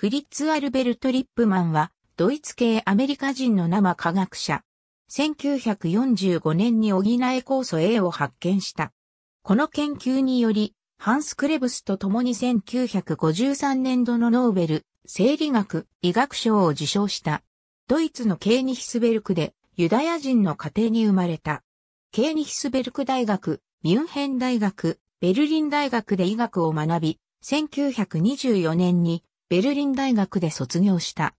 フリッツ・アルベルト・リップマンは、ドイツ系アメリカ人の生科学者。1945年に補え酵素 A を発見した。この研究により、ハンス・クレブスと共に1953年度のノーベル、生理学、医学賞を受賞した。ドイツのケーニヒスベルクで、ユダヤ人の家庭に生まれた。ケーニヒスベルク大学、ミュンヘン大学、ベルリン大学で医学を学び、1924年にベルリン大学で卒業した。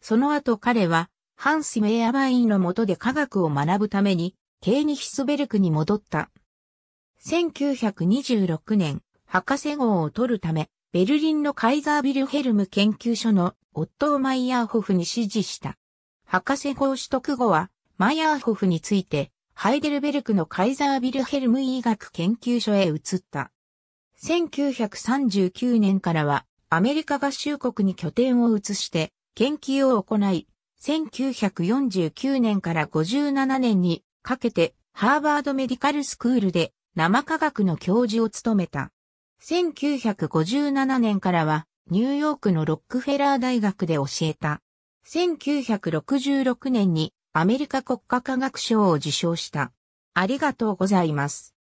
その後彼は、ハンス・メイアバインの下で科学を学ぶために、ケーニヒスベルクに戻った。1926年、博士号を取るため、ベルリンのカイザービルヘルム研究所のオットー・マイヤーホフに指示した。博士号取得後は、マイヤーホフについて、ハイデルベルクのカイザービルヘルム医学研究所へ移った。1939年からは、アメリカ合衆国に拠点を移して研究を行い、1949年から57年にかけてハーバードメディカルスクールで生科学の教授を務めた。1957年からはニューヨークのロックフェラー大学で教えた。1966年にアメリカ国家科学賞を受賞した。ありがとうございます。